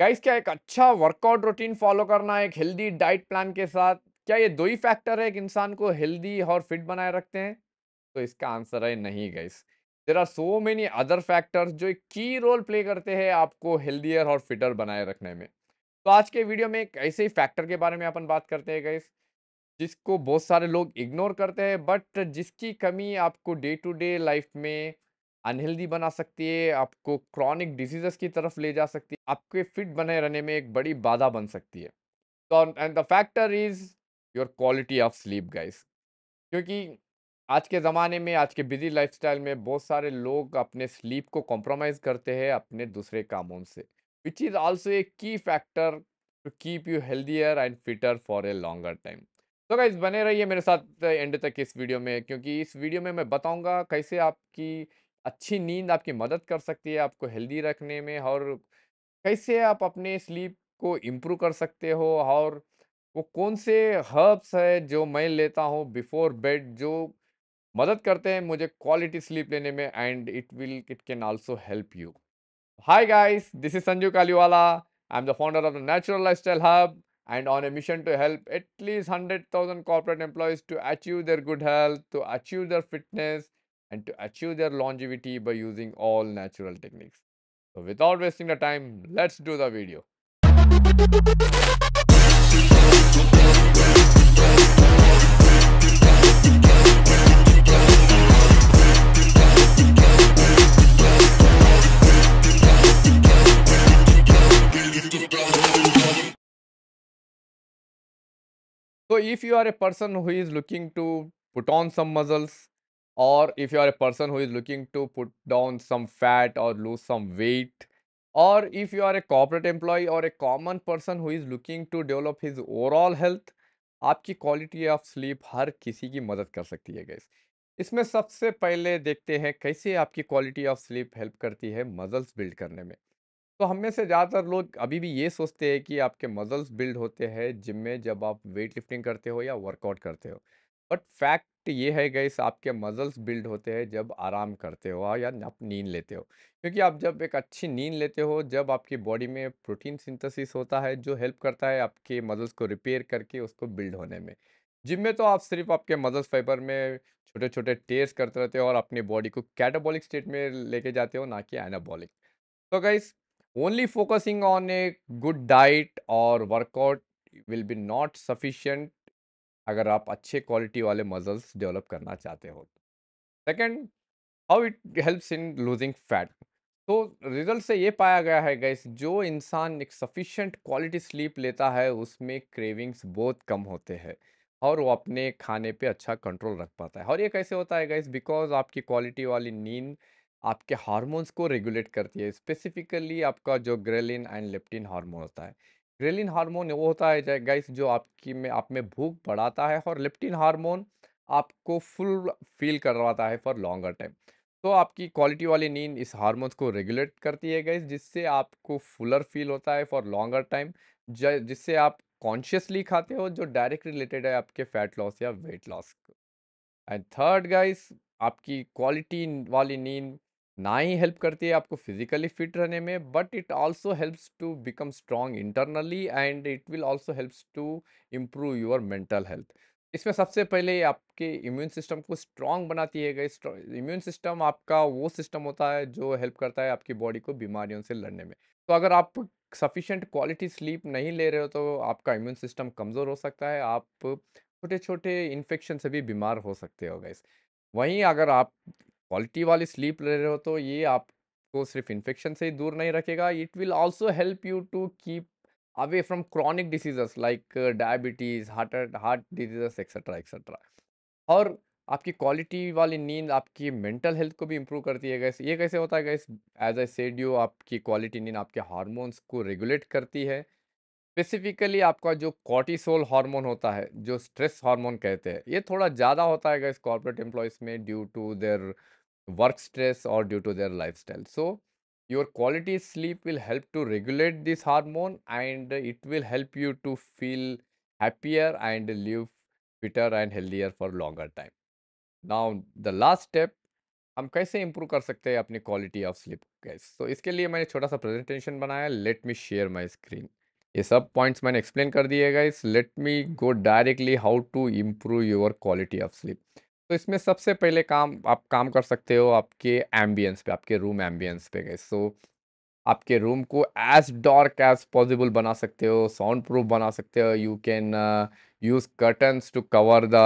Guys क्या एक अच्छा वर्कआउट रूटीन फॉलो करना एक हेल्दी डाइट प्लान के साथ क्या ये दो ही फैक्टर है एक इंसान को हेल्दी और फिट बनाए रखते हैं तो इसका आंसर है नहीं guys there are so many other factors जो एक की रोल प्ले करते हैं आपको हेल्दियर और फिटर बनाए रखने में तो आज के वीडियो में एक ऐसे ही फैक्टर के बारे में अपन बात करते हैं गाइस जिसको बहुत सारे लोग इग्नोर करते हैं बट जिसकी कमी आपको डे टू डे लाइफ में अनहेल्दी बना सकती है आपको क्रॉनिक डिजीजेस की तरफ ले जा सकती है आपके फिट बने रहने में एक बड़ी बाधा बन सकती है तो and the factor is your quality of sleep guys क्योंकि आज के ज़माने में आज के बिजी लाइफस्टाइल में बहुत सारे लोग अपने स्लीप को कॉम्प्रोमाइज़ करते हैं अपने दूसरे कामों से which is also a key factor to keep you healthier and fitter for a longer time तो गाइज बने रहिए मेरे साथ एंड तक इस वीडियो में क्योंकि इस वीडियो में मैं बताऊंगा कैसे आपकी अच्छी नींद आपकी मदद कर सकती है आपको हेल्दी रखने में और कैसे आप अपने स्लीप को इम्प्रूव कर सकते हो और वो कौन से हर्ब्स है जो मैं लेता हूँ बिफोर बेड जो मदद करते हैं मुझे क्वालिटी स्लीप लेने में and it will it can also help you hi guys this is Sanju Kaliwala I am the founder of the natural lifestyle hub and on a mission to help at least hundred thousand corporate employees to achieve their good health to achieve their fitness and to achieve their longevity by using all natural techniques. So without wasting the time, let's do the video. So if you are a person who is looking to put on some muscles or if you are a person who is looking to put down some fat or lose some weight or if you are a corporate employee or a common person who is looking to develop his overall health आपकी quality of sleep हर किसी की मदद कर सकती है gas इसमें सबसे पहले देखते हैं कैसे आपकी क्वालिटी ऑफ स्लीप हेल्प करती है मजल्स बिल्ड करने में तो हम में से ज़्यादातर लोग अभी भी ये सोचते हैं कि आपके मजल्स बिल्ड होते हैं जिम में जब आप वेट लिफ्टिंग करते हो या वर्कआउट करते हो बट फैक्ट ये है गाइस आपके मजल्स बिल्ड होते हैं जब आराम करते हो या आप नींद लेते हो क्योंकि आप जब एक अच्छी नींद लेते हो जब आपकी बॉडी में प्रोटीन सिंथेसिस होता है जो हेल्प करता है आपके मजल्स को रिपेयर करके उसको बिल्ड होने में जिम में तो आप सिर्फ आपके मजल्स फाइबर में छोटे छोटे टेस्ट करते रहते हो और अपनी बॉडी को कैटाबॉलिक स्टेट में लेके जाते हो ना कि एनाबॉलिक तो guys only focusing on a good diet और workout will be not sufficient अगर आप अच्छे क्वालिटी वाले मजल्स डेवलप करना चाहते हो second how it helps in losing fat तो रिजल्ट से ये पाया गया है गैस जो इंसान एक सफिशेंट क्वालिटी स्लीप लेता है उसमें क्रेविंग्स बहुत कम होते हैं और वो अपने खाने पे अच्छा कंट्रोल रख पाता है और ये कैसे होता है गैस बिकॉज आपकी क्वालिटी वाली नींद आपके हार्मोन्स को रेगुलेट करती है स्पेसिफिकली आपका जो ग्रेलिन एंड लेप्टिन हार्मोन होता है ग्रेलिन हार्मोन वो होता है गाइस जो आपकी में आप में भूख बढ़ाता है और लिप्टिन हार्मोन आपको फुल फील करवाता है फॉर लॉन्गर टाइम तो आपकी क्वालिटी वाली नींद इस हार्मोन्स को रेगुलेट करती है गाइस जिससे आपको फुलर फील होता है फॉर लॉन्गर टाइम जिससे आप कॉन्शियसली खाते हो जो डायरेक्ट रिलेटेड है आपके फैट लॉस या weight loss and third guys आपकी क्वालिटी वाली नींद ना ही हेल्प करती है आपको फिजिकली फिट रहने में but it also helps to become strong internally and it will also helps to improve your mental health इसमें सबसे पहले आपके इम्यून सिस्टम को स्ट्रांग बनाती है गई इम्यून सिस्टम आपका वो सिस्टम होता है जो हेल्प करता है आपकी बॉडी को बीमारियों से लड़ने में तो अगर आप सफिशेंट क्वालिटी स्लीप नहीं ले रहे हो तो आपका इम्यून सिस्टम कमज़ोर हो सकता है आप छोटे छोटे इन्फेक्शन से भी बीमार हो सकते हो गए वहीं अगर आप क्वालिटी वाली स्लीप ले रहे हो तो ये आपको सिर्फ इन्फेक्शन से ही दूर नहीं रखेगा it will also help you to keep away from chronic diseases like diabetes heart heart diseases etcetera etcetera और आपकी क्वालिटी वाली नींद आपकी मेंटल हेल्थ को भी इम्प्रूव करती है गैस ये कैसे होता है guys as I said you आपकी क्वालिटी नींद आपके हार्मोन्स को रेगुलेट करती है स्पेसिफिकली आपका जो कॉर्टिसोल हार्मोन होता है जो स्ट्रेस हार्मोन कहते हैं ये थोड़ा ज़्यादा होता है गैस कॉर्पोरेट एम्प्लॉयज़ में due to their work stress or due to their lifestyle. So, your quality sleep will help to regulate this hormone and it will help you to feel happier and live fitter and healthier for longer time. Now, the last step How can we improve our quality of sleep, guys? So, guys तो इसके लिए मैंने presentation, सा presentation Let me share my screen. Screen ये सब points मैंने explain कर दिए guys let me go directly how to improve your quality of sleep तो इसमें सबसे पहले काम आप काम कर सकते हो आपके एम्बियंस पे आपके रूम एम्बियंस पे गए सो आपके रूम को एज डार्क एज पॉसिबल बना सकते हो साउंड प्रूफ बना सकते हो you can use curtains to cover the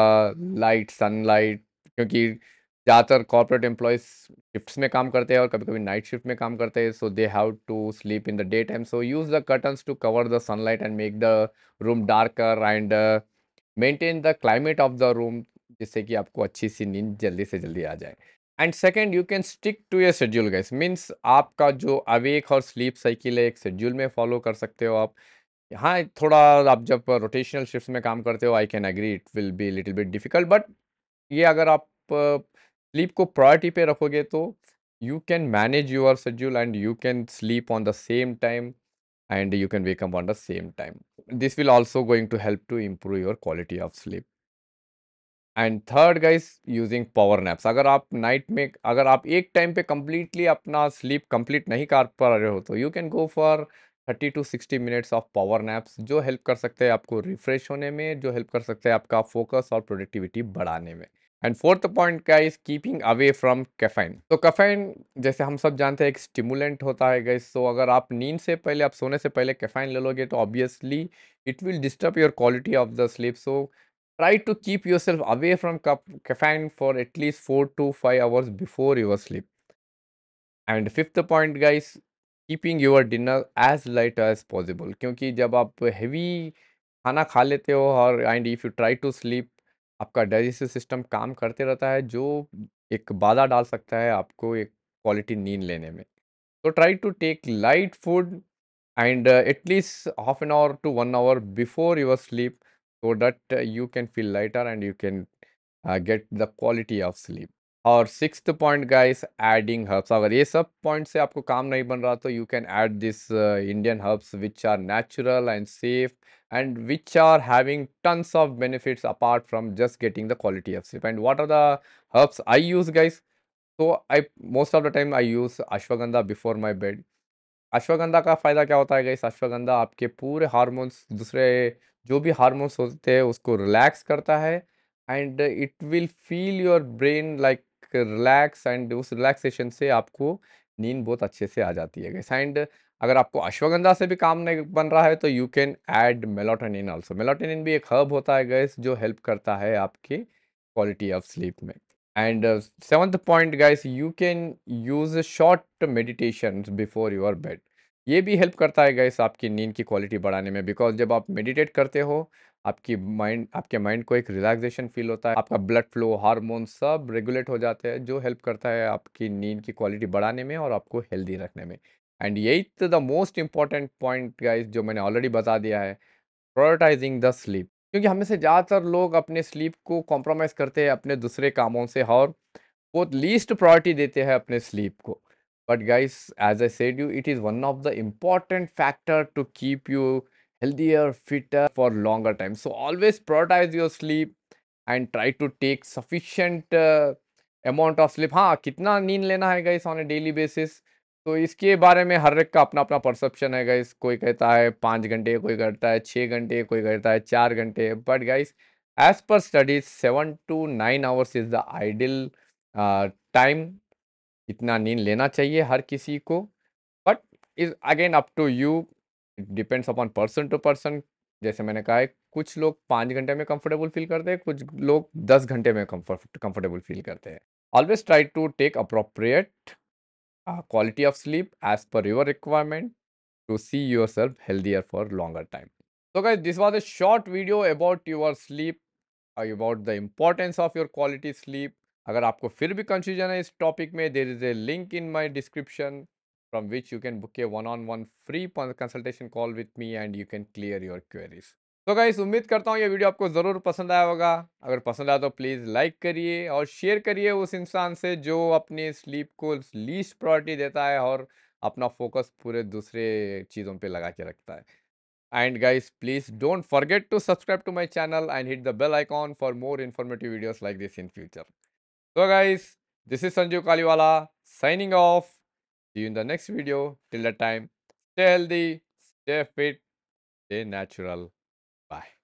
light sunlight क्योंकि ज़्यादातर कॉर्पोरेट एम्प्लॉयज़ शिफ्ट में काम करते हैं और कभी कभी नाइट शिफ्ट में काम करते हैं so they have to sleep in the day time so use the curtains to cover the sunlight and make the room darker and maintain the climate of the room जिससे कि आपको अच्छी सी नींद जल्दी से जल्दी आ जाए and second you can stick to a schedule guys means आपका जो अवेक और स्लीप साइकिल है एक शेड्यूल में फॉलो कर सकते हो आप हाँ थोड़ा आप जब रोटेशनल शिफ्ट में काम करते हो I can agree it will be little bit difficult but ये अगर आप स्लीप को प्रायोरिटी पे रखोगे तो you can manage your schedule and you can sleep on the same time and you can wake up on the same time this will also going to help to improve your quality of sleep and third guys using power naps अगर आप night में अगर आप एक time पे completely अपना sleep complete नहीं कर पा रहे हो तो you can go for thirty to sixty minutes of power naps जो हेल्प कर सकते हैं आपको रिफ्रेश होने में जो हेल्प कर सकते हैं आपका फोकस और प्रोडक्टिविटी बढ़ाने में एंड फोर्थ पॉइंट का is keeping away from caffeine तो कैफेन जैसे हम सब जानते हैं एक स्टिमुलेंट होता है गैस सो so, अगर आप नींद से पहले आप सोने से पहले कैफेन ले लोगे तो obviously it will disturb your quality of the sleep so try to keep yourself away from caffeine for at least 4 to 5 hours before your sleep and fifth point guys keeping your dinner as light as possible क्योंकि जब आप heavy खाना खा लेते हो और and if you try to sleep आपका digestive system काम करते रहता है जो एक बाधा डाल सकता है आपको एक क्वालिटी नींद लेने में तो try to take light food and at least half an hour to one hour before your sleep so that uh, you can feel lighter and you can uh, get the quality of sleep और sixth point guys adding herbs अगर ये सब point से आपको काम नहीं बन रहा तो you can add this Indian herbs which are natural and safe and which are having tons of benefits apart from just getting the quality of sleep and what are the herbs i use guys so i most of the time i use ashwagandha before my bed ashwagandha का फ़ायदा क्या होता है guys ashwagandha आपके पूरे hormones दूसरे जो भी हार्मोन्स होते हैं उसको रिलैक्स करता है and it will feel your brain like relax and उस रिलैक्सेशन से आपको नींद बहुत अच्छे से आ जाती है गैस एंड अगर आपको अश्वगंधा से भी काम नहीं बन रहा है तो you can add melatonin also melatonin भी एक हर्ब होता है गैस जो हेल्प करता है आपके क्वालिटी ऑफ स्लीप में and seventh point guys you can use short meditation before your bed ये भी हेल्प करता है गैस आपकी नींद की क्वालिटी बढ़ाने में बिकॉज जब आप मेडिटेट करते हो आपकी माइंड आपके माइंड को एक रिलैक्सेशन फील होता है आपका ब्लड फ्लो हार्मोन सब रेगुलेट हो जाते हैं जो हेल्प करता है आपकी नींद की क्वालिटी बढ़ाने में और आपको हेल्दी रखने में एंड यही तो the most important point guys जो मैंने ऑलरेडी बता दिया है प्रायोरिटाइजिंग द स्लीप क्योंकि हमें से ज़्यादातर लोग अपने स्लीप को कॉम्प्रोमाइज़ करते हैं अपने दूसरे कामों से और वो लीस्ट प्रायोरिटी देते हैं अपने स्लीप को but guys as i said you it is one of the important factor to keep you healthier fitter for longer time so always prioritize your sleep and try to take sufficient uh, amount of sleep ha kitna neend lena hai guys on a daily basis तो इसके बारे में हर एक का अपना अपना perception है guys कोई कहता है पाँच घंटे कोई कहता है छः घंटे कोई कहता है चार घंटे but guys as per studies seven to nine hours is the ideal time कितना नींद लेना चाहिए हर किसी को but is again up to you depends upon person to person जैसे मैंने कहा है कुछ लोग पाँच घंटे में कंफर्टेबल फील करते हैं कुछ लोग दस घंटे में कंफर्टेबल फील करते हैं always try to take appropriate quality of sleep as per your requirement to see yourself healthier for longer time तो क्या this was a short video about your sleep about the importance of your quality sleep अगर आपको फिर भी confusion है इस topic में there is a link in my description from which you can book a one on one free consultation call with me and you can clear your queries तो guys उम्मीद करता हूँ ये वीडियो आपको ज़रूर पसंद आया होगा अगर पसंद आया तो प्लीज़ लाइक करिए और शेयर करिए उस इंसान से जो अपने स्लीप को लीस्ट प्रायोरिटी देता है और अपना फोकस पूरे दूसरे चीज़ों पे लगा के रखता है and guys please don't forget to subscribe to my channel and hit the bell icon for more informative videos like this in future So guys, this is Sanju Kaliwala signing off. See you in the next video. Till that time, stay healthy, stay fit, stay natural. Bye.